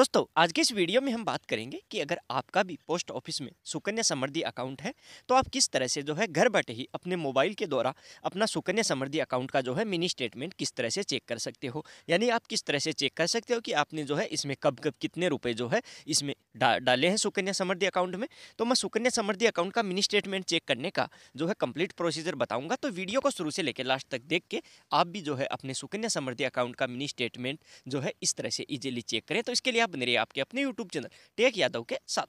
दोस्तों आज के इस वीडियो में हम बात करेंगे कि अगर आपका भी पोस्ट ऑफिस में सुकन्या समृद्धि अकाउंट है तो आप किस तरह से जो है घर बैठे ही अपने मोबाइल के द्वारा अपना सुकन्या समृद्धि अकाउंट का जो है मिनी स्टेटमेंट किस तरह से चेक कर सकते हो यानी आप किस तरह से चेक कर सकते हो कि आपने जो है इसमें कब कब कितने रुपये जो है इसमें डा, डाले हैं सुकन्या समृद्धि अकाउंट में तो मैं सुकन्या समृद्धि अकाउंट का मिनी स्टेटमेंट चेक करने का जो है कंप्लीट प्रोसीजर बताऊँगा तो वीडियो को शुरू से लेकर लास्ट तक देख के आप भी जो है अपने सुकन्या समृद्धि अकाउंट का मिनी स्टेटमेंट जो है इस तरह से ईजिली चेक करें तो इसके लिए आप बने रहिए आपके अपने यूट्यूब चैनल टेक यादव के साथ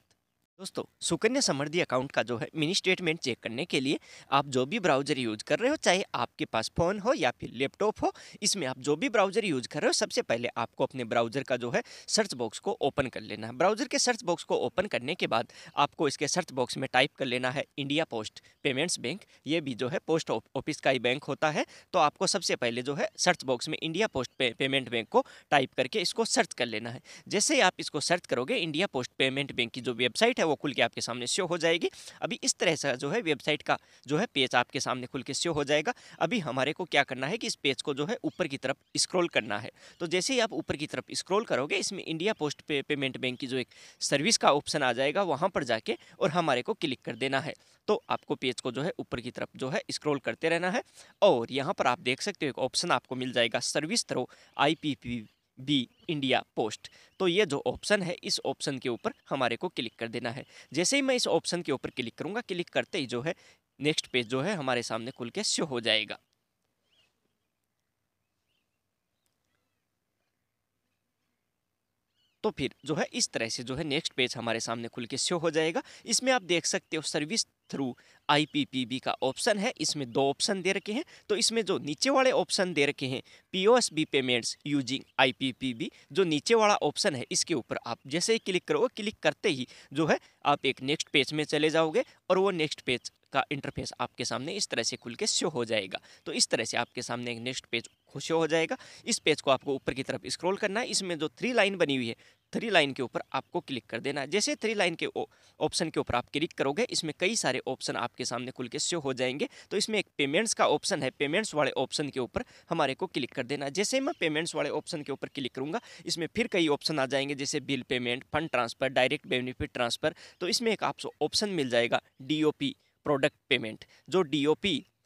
दोस्तों सुकन्या समृद्धि अकाउंट का जो है मिनी स्टेटमेंट चेक करने के लिए आप जो भी ब्राउजर यूज कर रहे हो चाहे आपके पास फ़ोन हो या फिर लैपटॉप हो इसमें आप जो भी ब्राउजर यूज कर रहे हो सबसे पहले आपको अपने ब्राउजर का जो है सर्च बॉक्स को ओपन कर लेना है ब्राउजर के सर्च बॉक्स को ओपन करने के बाद आपको इसके सर्च बॉक्स में टाइप कर लेना है इंडिया पोस्ट पेमेंट्स बैंक ये भी जो है पोस्ट ऑफिस का ही बैंक होता है तो आपको सबसे पहले जो है सर्च बॉक्स में इंडिया पोस्ट पेमेंट बैंक को टाइप करके इसको सर्च कर लेना है जैसे ही आप इसको सर्च करोगे इंडिया पोस्ट पेमेंट बैंक की जो वेबसाइट है वो खुल के आपके सामने शो हो जाएगी अभी इस तरह से जो है वेबसाइट का जो है पेज आपके सामने खुल के शो हो जाएगा अभी हमारे को क्या करना है कि इस पेज को जो है ऊपर की तरफ स्क्रॉल करना है तो जैसे ही आप ऊपर की तरफ स्क्रॉल करोगे इसमें India post pay, payment bank की जो एक सर्विस का ऑप्शन आ जाएगा वहाँ पर जाके और हमारे को क्लिक कर देना है तो आपको पेज को जो है ऊपर की तरफ जो है स्क्रोल करते रहना है और यहाँ पर आप देख सकते हो एक ऑप्शन आपको मिल जाएगा service through I B India post तो ये जो ऑप्शन है इस ऑप्शन के ऊपर हमारे को क्लिक कर देना है जैसे ही मैं इस ऑप्शन के ऊपर क्लिक करूँगा क्लिक करते ही जो है नेक्स्ट पेज जो है हमारे सामने खुल के शो हो जाएगा तो फिर जो है इस तरह से जो है नेक्स्ट पेज हमारे सामने खुल के शो हो जाएगा इसमें आप देख सकते हो सर्विस थ्रू आईपीपीबी का ऑप्शन है इसमें दो ऑप्शन दे रखे हैं तो इसमें जो नीचे वाले ऑप्शन दे रखे हैं पीओएसबी पेमेंट्स यूजिंग आईपीपीबी जो नीचे वाला ऑप्शन है इसके ऊपर आप जैसे ही क्लिक करोगे क्लिक करते ही जो है आप एक नेक्स्ट पेज में चले जाओगे और वो नेक्स्ट पेज का इंटरफेस आपके सामने इस तरह से खुल के शो हो जाएगा तो इस तरह से आपके सामने एक नेक्स्ट पेज हो शो हो जाएगा इस पेज को आपको ऊपर की तरफ स्क्रॉल करना है इसमें जो थ्री लाइन बनी हुई है थ्री लाइन के ऊपर आपको क्लिक कर देना है जैसे थ्री लाइन के ऑप्शन के ऊपर आप क्लिक करोगे इसमें कई सारे ऑप्शन आपके सामने खुल के शो हो जाएंगे तो इसमें एक पेमेंट्स का ऑप्शन है पेमेंट्स वाले ऑप्शन के ऊपर हमारे को क्लिक कर देना है जैसे मैं पेमेंट्स वाले ऑप्शन के ऊपर क्लिक करूँगा इसमें फिर कई ऑप्शन आ जाएंगे जैसे bill payment fund transfer direct benefit transfer तो इसमें एक आपको ऑप्शन मिल जाएगा डी प्रोडक्ट पेमेंट जो डी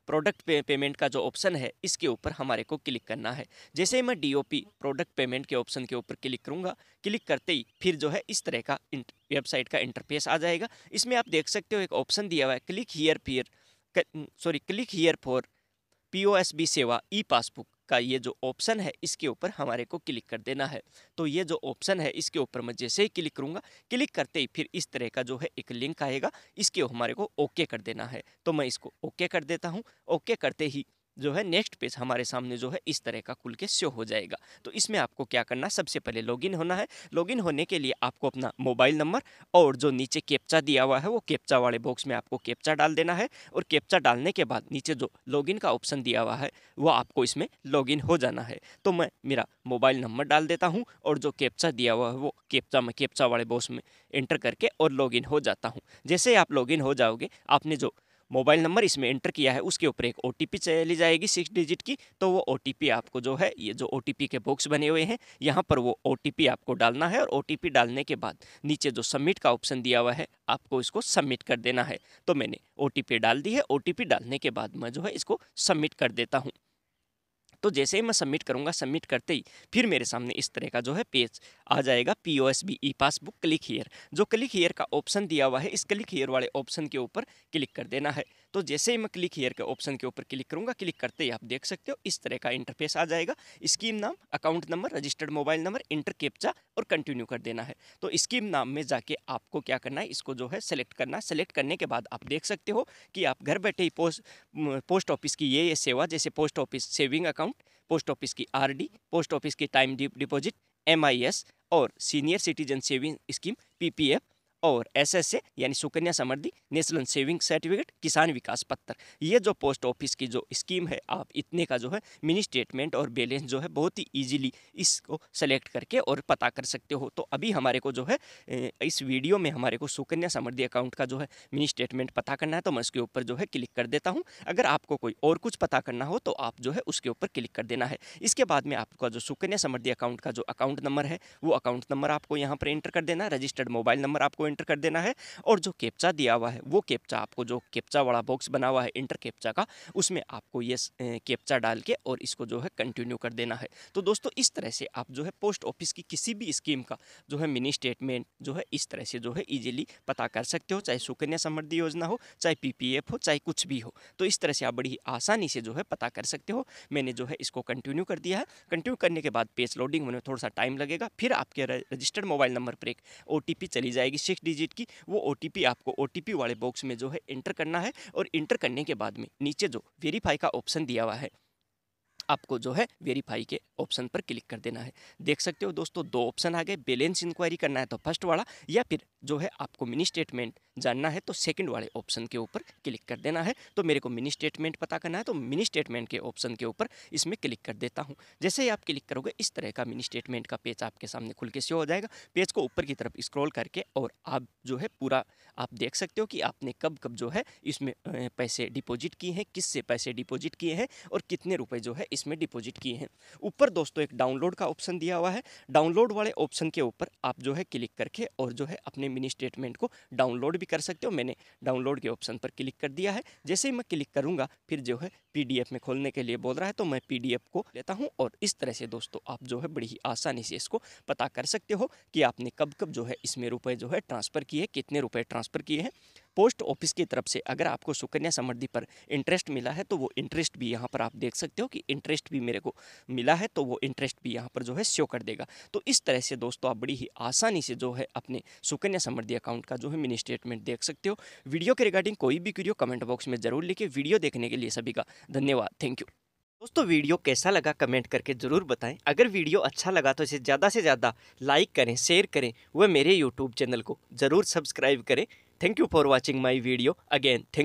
प्रोडक्ट पे, पेमेंट का जो ऑप्शन है इसके ऊपर हमारे को क्लिक करना है जैसे ही मैं डीओपी प्रोडक्ट पेमेंट के ऑप्शन के ऊपर क्लिक करूँगा क्लिक करते ही फिर जो है इस तरह का वेबसाइट का इंटरफेस आ जाएगा इसमें आप देख सकते हो एक ऑप्शन दिया हुआ है क्लिक हीयर फिर sorry click here for P सेवा ई पासबुक का ये जो ऑप्शन है इसके ऊपर हमारे को क्लिक कर देना है तो ये जो ऑप्शन है इसके ऊपर मैं जैसे ही क्लिक करूँगा क्लिक करते ही फिर इस तरह का जो है एक लिंक आएगा इसके हमारे को ओके कर देना है तो मैं इसको ओके कर देता हूँ ओके करते ही जो है नेक्स्ट पेज हमारे सामने जो है इस तरह का खुल के शो हो जाएगा तो इसमें आपको क्या करना सबसे पहले लॉगिन होना है लॉगिन होने के लिए आपको अपना मोबाइल नंबर और जो नीचे कैप्चा दिया हुआ है वो कैप्चा वाले बॉक्स में आपको कैप्चा डाल देना है और कैप्चा डालने के बाद नीचे जो लॉगिन का ऑप्शन दिया हुआ है वो आपको इसमें लॉगिन हो जाना है तो मैं मेरा मोबाइल नंबर डाल देता हूँ और जो कैप्चा दिया हुआ है वो कैप्चा में कैप्चा वाले बॉक्स में एंटर करके और लॉगिन हो जाता हूँ जैसे आप लॉगिन हो जाओगे आपने जो मोबाइल नंबर इसमें एंटर किया है उसके ऊपर एक ओ चली जाएगी सिक्स डिजिट की तो वो ओ आपको जो है ये जो ओ के बॉक्स बने हुए हैं यहाँ पर वो ओ आपको डालना है और ओ डालने के बाद नीचे जो सबमिट का ऑप्शन दिया हुआ है आपको इसको सबमिट कर देना है तो मैंने ओ डाल दी है ओ डालने के बाद मैं जो है इसको सबमिट कर देता हूँ तो जैसे ही मैं सबमिट करूँगा सबमिट करते ही फिर मेरे सामने इस तरह का जो है पेज आ जाएगा P O S B E passbook click here जो क्लिक हीयर का ऑप्शन दिया हुआ है इस क्लिक हीयर वाले ऑप्शन के ऊपर क्लिक कर देना है तो जैसे ही मैं क्लिक हेयर के ऑप्शन के ऊपर क्लिक करूँगा क्लिक करते ही आप देख सकते हो इस तरह का इंटरफेस आ जाएगा स्कीम नाम account number registered mobile number enter captcha और कंटिन्यू कर देना है तो स्कीम नाम में जाके आपको क्या करना है इसको जो है सेलेक्ट करना है सेलेक्ट करने के बाद आप देख सकते हो कि आप घर बैठे ही पोस्ट पोस्ट ऑफिस की ये ये सेवा जैसे post office saving account post office की आर पोस्ट ऑफिस की टाइम डिपॉजिट एम और senior citizen saving scheme P और एसएसए यानी Sukanya Samriddhi national saving certificate Kisan Vikas पत्र ये जो पोस्ट ऑफिस की जो स्कीम है आप इतने का जो है मिनी स्टेटमेंट और बैलेंस जो है बहुत ही ईजिली इसको सेलेक्ट करके और पता कर सकते हो तो अभी हमारे को जो है इस वीडियो में हमारे को सुकन्या समृद्धि अकाउंट का जो है मिनी स्टेटमेंट पता करना है तो मैं उसके ऊपर जो है क्लिक कर देता हूँ अगर आपको कोई और कुछ पता करना हो तो आप जो है उसके ऊपर क्लिक कर देना है इसके बाद में आपका जो सुकन्या समृद्धि अकाउंट का जो अकाउंट नंबर है वो अकाउंट नंबर आपको यहाँ पर एंटर कर देना रजिस्टर्ड मोबाइल नंबर आपको एंटर कर देना है और जो कैप्चा दिया हुआ है वो कैप्चा आपको जो कैप्चा वाला बॉक्स बना हुआ है इंटर कैप्चा का उसमें आपको ये कैप्चा डाल के और इसको जो है कंटिन्यू कर देना है तो दोस्तों इस तरह से आप जो है पोस्ट ऑफिस की किसी भी स्कीम का जो है मिनी स्टेटमेंट जो है इस तरह से जो है ईजिली पता कर सकते हो चाहे सुकन्या समृद्धि योजना हो चाहे पी हो चाहे कुछ भी हो तो इस तरह से आप बड़ी आसानी से जो है पता कर सकते हो मैंने जो है इसको कंटिन्यू कर दिया है कंटिन्यू करने के बाद पेज लोडिंग होने में थोड़ा सा टाइम लगेगा फिर आपके रजिस्टर्ड मोबाइल नंबर पर एक ओ चली जाएगी सिक्स डिजिट की वो ओ आपको ओ वाले बॉक्स में जो है इंटर करना है और इंटर करने के बाद में नीचे जो वेरीफाई का ऑप्शन दिया हुआ है आपको जो है वेरीफाई के ऑप्शन पर क्लिक कर देना है देख सकते हो दोस्तों दो ऑप्शन आ गए बैलेंस इंक्वायरी करना है तो फर्स्ट वाला या फिर जो है आपको मिनी स्टेटमेंट जानना है तो सेकंड वाले ऑप्शन के ऊपर क्लिक कर देना है तो मेरे को मिनी स्टेटमेंट पता करना है तो मिनी स्टेटमेंट के ऑप्शन के ऊपर इसमें क्लिक कर देता हूँ जैसे ही आप क्लिक करोगे इस तरह का मिनी स्टेटमेंट का पेज आपके सामने खुल के शो हो जाएगा पेज को ऊपर की तरफ स्क्रॉल करके और आप जो है पूरा आप देख सकते हो कि आपने कब कब जो है इसमें पैसे डिपॉजिट किए हैं किससे पैसे डिपोजिट किए हैं और कितने रुपये जो है इसमें डिपॉजिट किए हैं ऊपर दोस्तों एक डाउनलोड का ऑप्शन दिया हुआ है डाउनलोड वाले ऑप्शन के ऊपर आप जो है क्लिक करके और जो है अपने मिनी स्टेटमेंट को डाउनलोड भी कर सकते हो मैंने डाउनलोड के ऑप्शन पर क्लिक कर दिया है जैसे ही मैं क्लिक करूँगा फिर जो है पीडीएफ में खोलने के लिए बोल रहा है तो मैं पीडीएफ को लेता हूँ और इस तरह से दोस्तों आप जो है बड़ी ही आसानी से इसको पता कर सकते हो कि आपने कब कब जो है इसमें रुपये जो है ट्रांसफ़र किए कितने रुपये ट्रांसफ़र किए हैं पोस्ट ऑफिस की तरफ से अगर आपको सुकन्या समृद्धि पर इंटरेस्ट मिला है तो वो इंटरेस्ट भी यहाँ पर आप देख सकते हो कि इंटरेस्ट भी मेरे को मिला है तो वो इंटरेस्ट भी यहाँ पर जो है शो कर देगा तो इस तरह से दोस्तों आप बड़ी ही आसानी से जो है अपने सुकन्या समृद्धि अकाउंट का जो है मिनी स्टेटमेंट देख सकते हो वीडियो के रिगार्डिंग कोई भी वीडियो कमेंट बॉक्स में जरूर लिखे वीडियो देखने के लिए सभी का धन्यवाद थैंक यू दोस्तों वीडियो कैसा लगा कमेंट करके ज़रूर बताएं अगर वीडियो अच्छा लगा तो इसे ज़्यादा से ज़्यादा लाइक करें शेयर करें वह मेरे यूट्यूब चैनल को ज़रूर सब्सक्राइब करें Thank you for watching my video. Again, thank